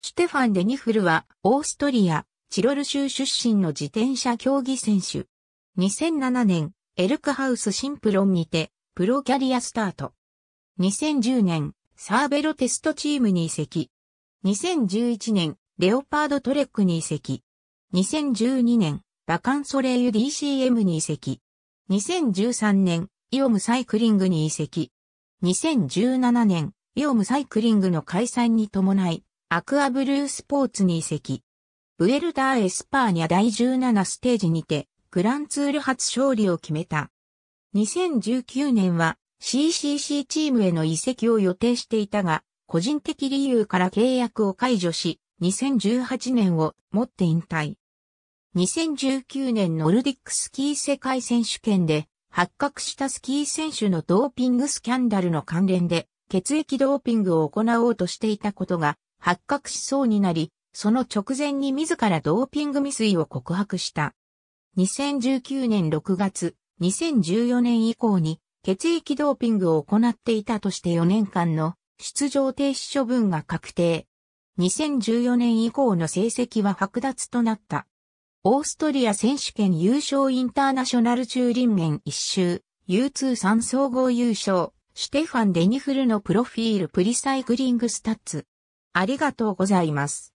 シュテファン・デニフルは、オーストリア、チロル州出身の自転車競技選手。2007年、エルクハウスシンプロンにて、プロキャリアスタート。2010年、サーベロテストチームに移籍。2011年、レオパードトレックに移籍。2012年、バカンソレイユ DCM に移籍。2013年、イオムサイクリングに移籍。2017年、イオムサイクリングの開催に伴い、アクアブルースポーツに移籍。ブエルダー・エスパーニャ第17ステージにて、グランツール初勝利を決めた。2019年は CCC チームへの移籍を予定していたが、個人的理由から契約を解除し、2018年をもって引退。2019年ノルディックスキー世界選手権で発覚したスキー選手のドーピングスキャンダルの関連で血液ドーピングを行おうとしていたことが発覚しそうになり、その直前に自らドーピング未遂を告白した。2019年6月、2014年以降に血液ドーピングを行っていたとして4年間の出場停止処分が確定。2014年以降の成績は剥奪となった。オーストリア選手権優勝インターナショナル中輪面一周、U23 総合優勝、シュテファン・デニフルのプロフィールプリサイクリングスタッツ。ありがとうございます。